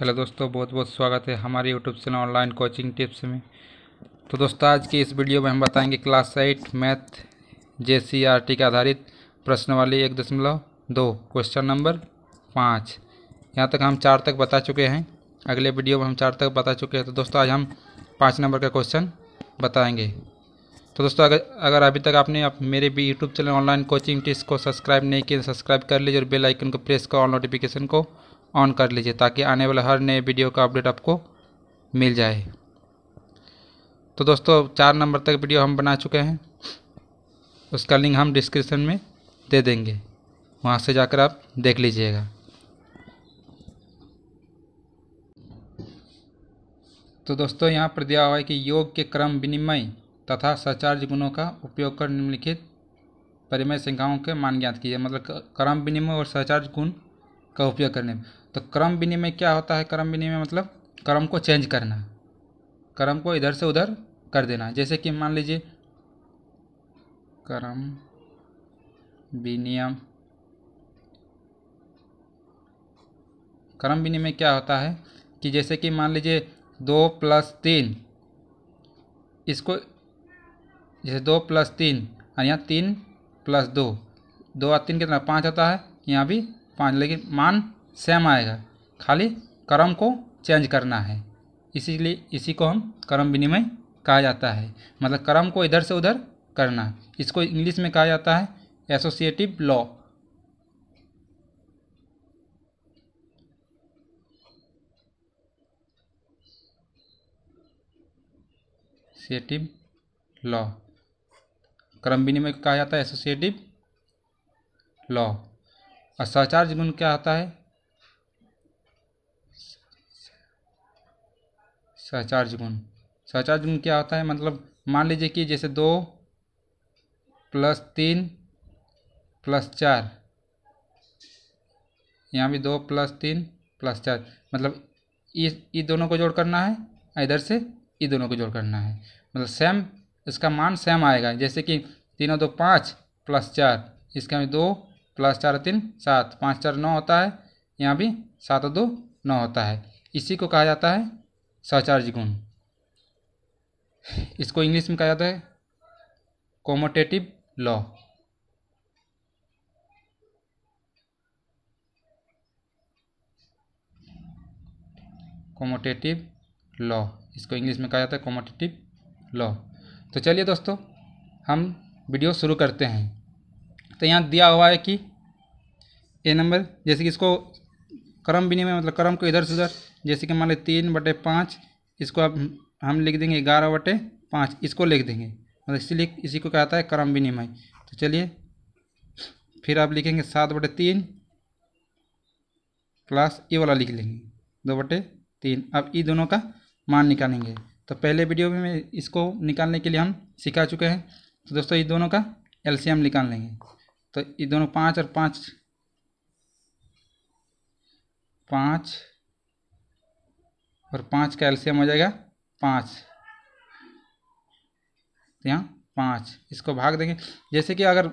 hello दोस्तों बहुत बहुत स्वागत है हमारे YouTube channel online coaching tips में तो दोस्तों आज की इस वीडियो में हम बताएंगे class eight math J C R T के आधारित प्रश्न वाली एक दशमलव दो क्वेश्चन नंबर पाँच यहाँ तक हम चार तक बता चुके हैं अगले वीडियो में हम चार तक बता चुके हैं तो दोस्तों आज हम पाँच नंबर का क्वेश्चन बताएँगे तो दोस्तों अगर अगर अभी तक आपने आप मेरे भी YouTube channel online coaching tips को सब्सक्राइब नहीं किया सब्सक्राइब तो कर लीजिए और बेलाइकन को प्रेस करो ऑल नोटिफिकेशन को ऑन कर लीजिए ताकि आने वाले हर नए वीडियो का अपडेट आपको मिल जाए तो दोस्तों चार नंबर तक वीडियो हम बना चुके हैं उसका लिंक हम डिस्क्रिप्शन में दे देंगे वहाँ से जाकर आप देख लीजिएगा तो दोस्तों यहाँ पर दिया हुआ है कि योग के क्रम विनिमय तथा सचार्ज गुणों का उपयोग कर निम्नलिखित परिमय संख्याओं के मान ज्ञात किए मतलब क्रम विनिमय और सचार्ज गुण का उपयोग करने तो क्रम विनिमय क्या होता है क्रम विनिमय मतलब क्रम को चेंज करना क्रम को इधर से उधर कर देना जैसे कि मान लीजिए क्रम विनियम क्रम विनिमय क्या होता है कि जैसे कि मान लीजिए दो प्लस तीन इसको जैसे दो प्लस तीन और यहाँ तीन प्लस दो दो और तीन कितना पाँच होता है यहाँ भी पाँच लेकिन मान सेम आएगा खाली क्रम को चेंज करना है इसीलिए इसी को हम क्रम विनिमय कहा जाता है मतलब क्रम को इधर से उधर करना इसको इंग्लिश में कहा जाता है एसोसिएटिव लॉ एसोसिएटिव लॉ क्रम विनिमय कहा जाता है एसोसिएटिव लॉ और सहचार जुनून क्या होता है सहचार्ज गुण सहचार्ज गुण क्या होता है मतलब मान लीजिए कि जैसे दो प्लस तीन प्लस चार यहाँ भी दो प्लस तीन प्लस चार मतलब ये दोनों को जोड़ करना है इधर से ये दोनों को जोड़ करना है मतलब सेम इसका मान सेम आएगा जैसे कि तीनों दो पाँच प्लस चार इसका भी दो प्लस चार तीन सात पाँच चार नौ होता है यहाँ भी सात दो नौ होता है इसी को कहा जाता है साचार्ज गुण इसको इंग्लिश में कहा जाता है कोमोटेटिव लॉ कोमोटेटिव लॉ इसको इंग्लिश में कहा जाता है कोमोटेटिव लॉ तो चलिए दोस्तों हम वीडियो शुरू करते हैं तो यहाँ दिया हुआ है कि ए नंबर जैसे कि इसको क्रम विनिमय मतलब क्रम को इधर से उधर जैसे कि मान लें तीन बटे पाँच इसको आप हम लिख देंगे ग्यारह बटे पाँच इसको लिख देंगे मतलब इसीलिए इसी को कहता है क्रम विनिमय तो चलिए फिर आप लिखेंगे सात बटे तीन प्लस ये वाला लिख लेंगे दो बटे तीन अब ये दोनों का मान निकालेंगे तो पहले वीडियो में इसको निकालने के लिए हम सिखा चुके हैं तो दोस्तों ये दोनों का एलसीएम निकाल लेंगे तो ये दोनों पाँच और पाँच पाँच और पाँच का एल्सियम हो जाएगा पाँच तो यहाँ पाँच इसको भाग देंगे जैसे कि अगर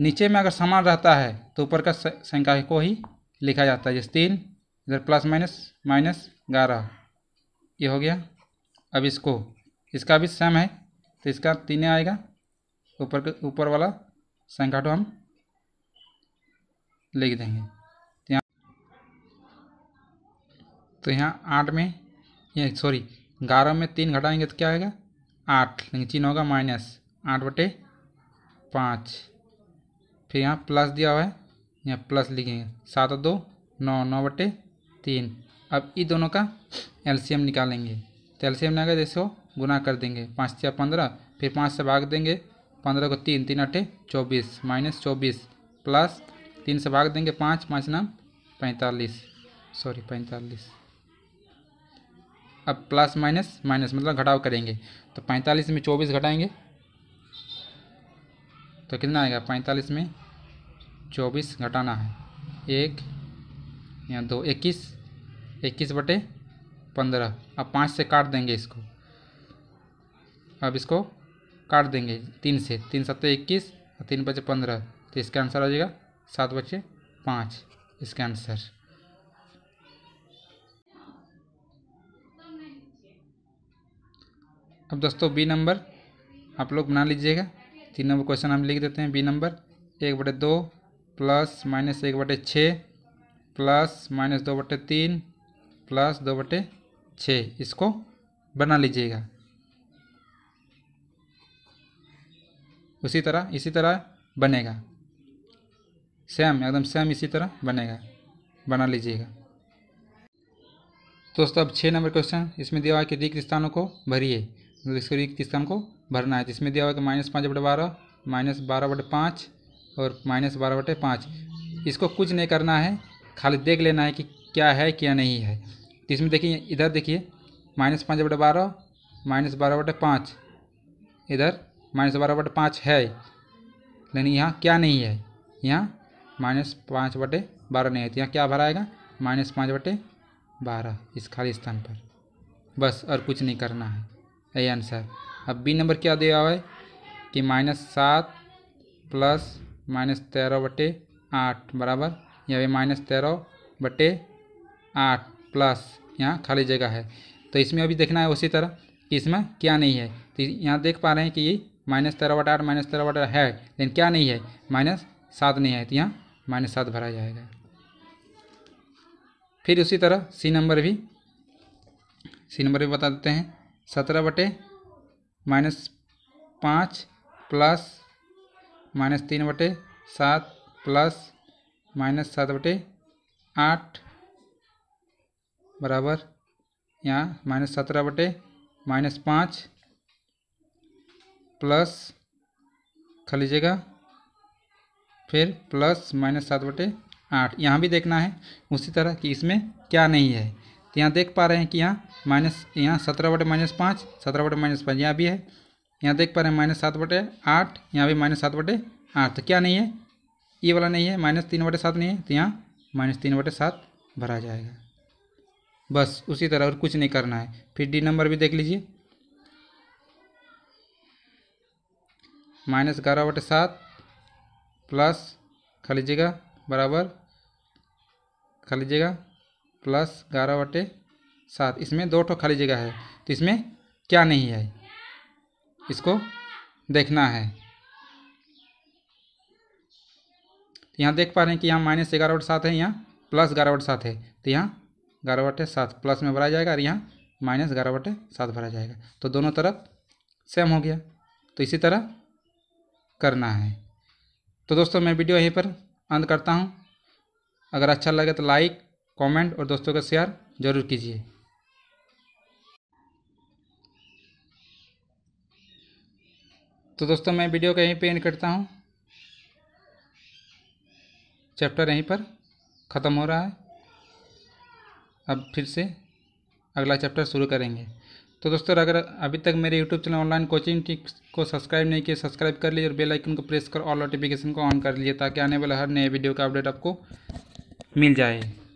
नीचे में अगर समान रहता है तो ऊपर का संख्या को ही लिखा जाता है जैसे तीन इधर प्लस माइनस माइनस ग्यारह ये हो गया अब इसको इसका भी सेम है तो इसका तीन आएगा ऊपर के ऊपर वाला संख्या तो हम लिख देंगे तो यहाँ आठ में ये सॉरी ग्यारह में तीन घटाएंगे तो क्या आएगा आठ लेकिन चिन्ह होगा माइनस आठ बटे पाँच फिर यहाँ प्लस दिया हुआ है यहाँ प्लस लिखेंगे सात और दो नौ नौ बटे तीन अब इन दोनों का एलसीएम निकालेंगे तो एलसीएम निकाल जैसे हो गुना कर देंगे पाँच से पंद्रह फिर पाँच से भाग देंगे पंद्रह को तीन तीन अठे चौबीस माइनस चौबीस प्लस तीन से भाग देंगे पाँच पाँच नाम पैंतालीस सॉरी पैंतालीस अब प्लस माइनस माइनस मतलब घटाव करेंगे तो पैंतालीस में चौबीस घटाएंगे तो कितना आएगा पैंतालीस में चौबीस घटाना है एक या दो इक्कीस इक्कीस बटे पंद्रह अब पाँच से काट देंगे इसको अब इसको काट देंगे तीन से तीन सत्तर तो इक्कीस और तीन बजे पंद्रह तो इसका आंसर आ जाएगा सात बजे पाँच इसका आंसर अब दोस्तों बी नंबर आप लोग बना लीजिएगा तीन नंबर क्वेश्चन हम लिख देते हैं बी नंबर एक बटे दो प्लस माइनस एक बटे छः प्लस माइनस दो बटे तीन प्लस दो बटे छः इसको बना लीजिएगा उसी तरह इसी तरह बनेगा सेम एकदम सेम इसी तरह बनेगा बना लीजिएगा दोस्तों अब छः नंबर क्वेश्चन इसमें दिया हुआ है कि रिक्त स्थानों को भरिए इसको किस हमको भरना है जिसमें इसमें दिया हुआ तो माइनस पाँच बटे बारह माइनस बारह बटे पाँच और माइनस बारह बटे पाँच इसको कुछ नहीं करना है खाली देख लेना है कि क्या है क्या नहीं है तो इसमें देखिए इधर देखिए माइनस पाँच बटे बारह माइनस बारह बटे पाँच इधर माइनस बारह बटे पाँच है लेकिन यहाँ क्या नहीं है यहाँ माइनस पाँच बटे बारह नहीं है तो यहाँ क्या भरा आएगा माइनस पाँच बटे बारह इस खाली स्थान पर बस और कुछ नहीं करना है यही आंसर अब बी नंबर क्या दिया हुआ है कि माइनस सात प्लस माइनस तेरह बटे आठ बराबर यहाँ पे माइनस तेरह बटे आठ प्लस यहाँ खाली जगह है तो इसमें अभी देखना है उसी तरह कि इसमें क्या नहीं है तो यहाँ देख पा रहे हैं कि ये माइनस तेरह बटे आठ माइनस तेरह बटे है लेकिन क्या नहीं है माइनस सात नहीं है तो यहाँ माइनस सात भरा जाएगा फिर उसी तरह सी नंबर भी सी नंबर भी बता देते हैं सत्रह बटे माइनस पाँच प्लस माइनस तीन बटे सात प्लस माइनस सात बटे आठ बराबर यहाँ माइनस सत्रह बटे माइनस पाँच प्लस कर लीजिएगा फिर प्लस माइनस सात बटे आठ यहाँ भी देखना है उसी तरह कि इसमें क्या नहीं है तो यहाँ देख पा रहे हैं कि यहाँ माइनस यहाँ सत्रह बटे माइनस पाँच सत्रह बटे माइनस पाँच यहाँ भी है यहाँ देख पा रहे हैं माइनस सात बटे आठ यहाँ भी माइनस सात बटे आठ तो क्या नहीं है ये वाला नहीं है माइनस तीन बटे सात नहीं है तो यहाँ माइनस तीन बटे सात भरा जाएगा बस उसी तरह और कुछ नहीं करना है फिर डी नंबर भी देख लीजिए माइनस ग्यारह बटे सात प्लस खा लीजिएगा बराबर खा लीजिएगा प्लस ग्यारह बटे सात इसमें दो ठो खाली जगह है तो इसमें क्या नहीं है इसको देखना है यहाँ देख पा रहे हैं कि यहाँ माइनस ग्यारह बटे सात है यहाँ प्लस ग्यारह बटे सात है तो यहाँ ग्यारह बटे सात प्लस में भरा जाएगा और यहाँ माइनस ग्यारह बटे सात भरा जाएगा तो दोनों तरफ सेम हो गया तो इसी तरह करना है तो दोस्तों मैं वीडियो यहीं पर अंत करता हूँ अगर अच्छा लगे तो लाइक कमेंट और दोस्तों का शेयर ज़रूर कीजिए तो दोस्तों मैं वीडियो का यहीं पे एंड करता हूँ चैप्टर यहीं पर ख़त्म हो रहा है अब फिर से अगला चैप्टर शुरू करेंगे तो दोस्तों अगर अभी तक मेरे YouTube channel online coaching tips को सब्सक्राइब नहीं किया सब्सक्राइब कर लीजिए और बेल आइकन को प्रेस कर ऑल नोटिफिकेशन को ऑन कर लीजिए ताकि आने वाला हर नए वीडियो का अपडेट आपको मिल जाए